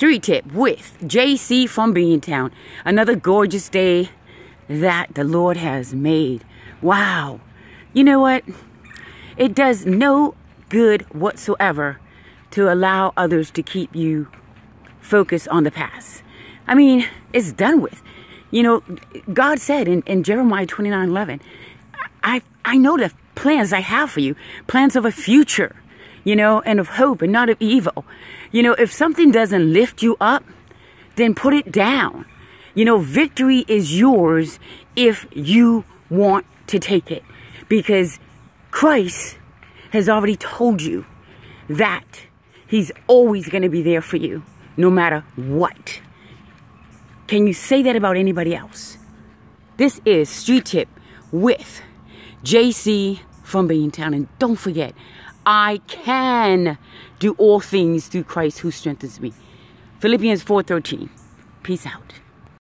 Street Tip with JC from Beantown. Another gorgeous day that the Lord has made. Wow. You know what? It does no good whatsoever to allow others to keep you focused on the past. I mean, it's done with. You know, God said in, in Jeremiah 29, 11, I, I know the plans I have for you, plans of a future you know, and of hope and not of evil. You know, if something doesn't lift you up, then put it down. You know, victory is yours if you want to take it because Christ has already told you that he's always going to be there for you no matter what. Can you say that about anybody else? This is Street Tip with JC from being town. And don't forget, I can do all things through Christ who strengthens me. Philippians 4.13. Peace out.